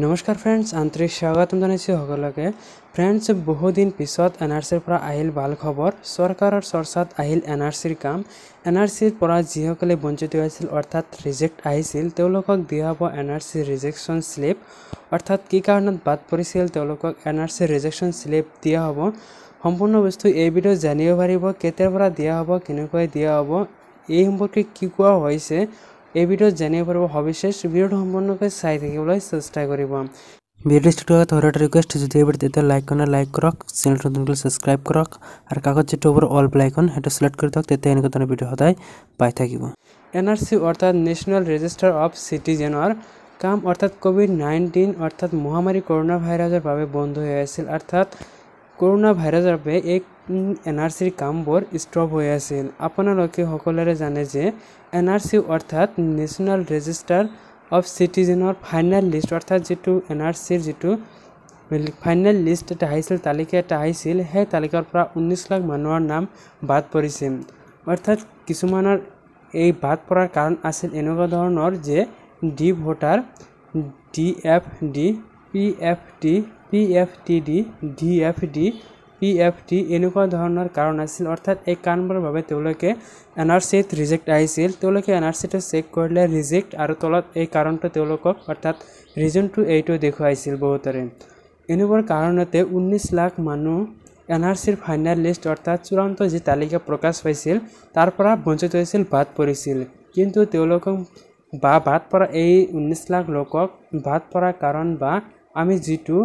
নমস্কাৰ ফ্ৰেণ্ডছ আন্তৰিক স্বাগতম জনাইছোঁ সকলোকে ফ্ৰেণ্ডছ বহুদিন পিছত এন আৰ চিৰ পৰা আহিল ভাল খবৰ চৰকাৰৰ চৰ্চাত আহিল এন আৰ চিৰ কাম এন আৰ চিৰ পৰা যিসকলে বঞ্চিত হৈছিল অৰ্থাৎ ৰিজেক্ট আহিছিল তেওঁলোকক দিয়া হ'ব N R C rejection slip অৰ্থাৎ কি কাৰণত বাদ পৰিছিল তেওঁলোকক N R C rejection slip দিয়া হ'ব সম্পূৰ্ণ বস্তু এই ভিডিঅ' জানিব পাৰিব কেতিয়াৰ পৰা দিয়া হ'ব কেনেকৈ দিয়া হ'ব এই সম্পৰ্কে কি কোৱা হৈছে এই ভিডিও জানিয়ে পাৰিব সবিশেষ ভিডিঅ'টো সম্পূৰ্ণকৈ চাই থাকিবলৈ চেষ্টা কৰিব ভিডিঅ'টো ষ্টাৰ্ট হোৱাৰ এটা ৰিকুৱেষ্ট যদি এই ভিডিঅ'টো তেতিয়া লাইক কৰা লাইক কৰক চেনেলটো নতুনকৈ ছাবস্ক্ৰাইব কৰক আৰু কাগজ যিটো ওপৰত অল প্লাইকন সেইটো চিলেক্ট কৰি থাকক তেতিয়া এনেকুৱা ধৰণৰ ভিডিঅ' সদায় পাই থাকিব এন আৰ চি অৰ্থাৎ নেশ্যনেল ৰেজিষ্টাৰ অফ চিটিজেনৰ কাম অৰ্থাৎ ক'ভিড নাইণ্টিন অৰ্থাৎ মহামাৰী কৰোণা ভাইৰাছৰ বাবে বন্ধ হৈ আছিল অৰ্থাৎ কৰোণা ভাইৰাছৰ বাবে এই এন আৰ চিৰ কামবোৰ ষ্টপ হৈ আছিল আপোনালোকে সকলোৰে জানে যে এন আৰ চি অৰ্থাৎ নেশ্যনেল ৰেজিষ্টাৰ অফ চিটিজেনৰ ফাইনেল লিষ্ট অৰ্থাৎ যিটো এন আৰ চিৰ যিটো ফাইনেল লিষ্ট এটা আহিছিল তালিকা এটা আহিছিল সেই তালিকাৰ পৰা ঊনৈছ লাখ মানুহৰ নাম বাদ পৰিছে অৰ্থাৎ কিছুমানৰ এই বাদ পৰাৰ কাৰণ আছিল এনেকুৱা ধৰণৰ যে D voter D F D P F T P F T D D F D P F T এনেকুৱা ধৰণৰ কাৰণ আছিল অৰ্থাৎ এই কাৰণবোৰৰ বাবে তেওঁলোকে এন আৰ চিত ৰিজেক্ট আহিছিল তেওঁলোকে এন আৰ চিটো চেক কৰিলে ৰিজেক্ট আৰু তলত এই কাৰণটো তেওঁলোকক অৰ্থাৎ ৰিজনটো এইটো দেখুৱাইছিল বহুতৰে এনেবোৰ কাৰণতে ঊনৈছ লাখ মানুহ এন আৰ চিৰ ফাইনেল লিষ্ট অৰ্থাৎ চূড়ান্ত যি তালিকা প্ৰকাশ পাইছিল তাৰ পৰা বঞ্চিত হৈছিল বাদ পৰিছিল কিন্তু তেওঁলোকক বা বাদ পৰা এই ঊনৈছ লাখ লোকক বাদ পৰা কাৰণ বা আমি যিটো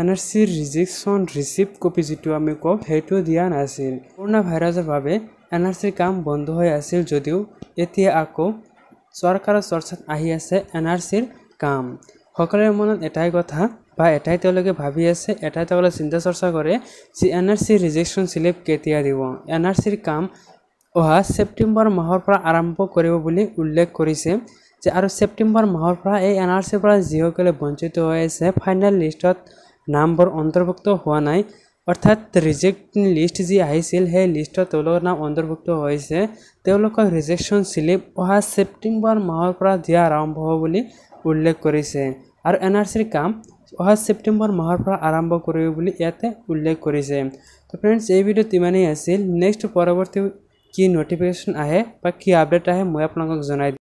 এন আৰ চিৰ ৰিজেকশ্যন ৰিচিপ্ট কপি যিটো আমি কওঁ সেইটো দিয়া নাছিল কৰোণা ভাইৰাছৰ বাবে এন আৰ চিৰ কাম বন্ধ হৈ আছিল যদিও এতিয়া আকৌ চৰকাৰৰ চৰ্চাত আহি আছে এন আৰ চিৰ কাম সকলোৰে মনত এটাই কথা বা এটাই তেওঁলোকে ভাবি আছে এটাই তেওঁলোকে চিন্তা চৰ্চা কৰে যে এন আৰ চিৰ ৰিজেকশ্যন শ্লিপ কেতিয়া দিব এন আৰ চিৰ কাম অহা ছেপ্টেম্বৰ মাহৰ পৰা আৰম্ভ কৰিব বুলি উল্লেখ কৰিছে যে আৰু ছেপ্টেম্বৰ মাহৰ পৰা এই এন আৰ চিৰ পৰা যিসকলে বঞ্চিত হৈ আছে ফাইনেল লিষ্টত নামবোৰ অন্তৰ্ভুক্ত হোৱা নাই অৰ্থাৎ ৰিজেক্ট লিষ্ট যি আহিছিল সেই লিষ্টত তেওঁলোকৰ নাম অন্তৰ্ভুক্ত হৈছে তেওঁলোকৰ ৰিজেকশ্যন শ্লিপ অহা ছেপ্টেম্বৰ মাহৰ পৰা দিয়া আৰম্ভ হ'ব বুলি উল্লেখ কৰিছে আৰু এন আৰ চিৰ কাম অহা ছেপ্টেম্বৰ মাহৰ পৰা আৰম্ভ কৰিব বুলি ইয়াতে উল্লেখ কৰিছে তো ফ্ৰেণ্ডছ এই ভিডিঅ'ত ইমানেই আছিল নেক্সট পৰৱৰ্তী কি ন'টিফিকেশ্যন আহে বা কি আপডেট আহে মই আপোনালোকক জনাই দিম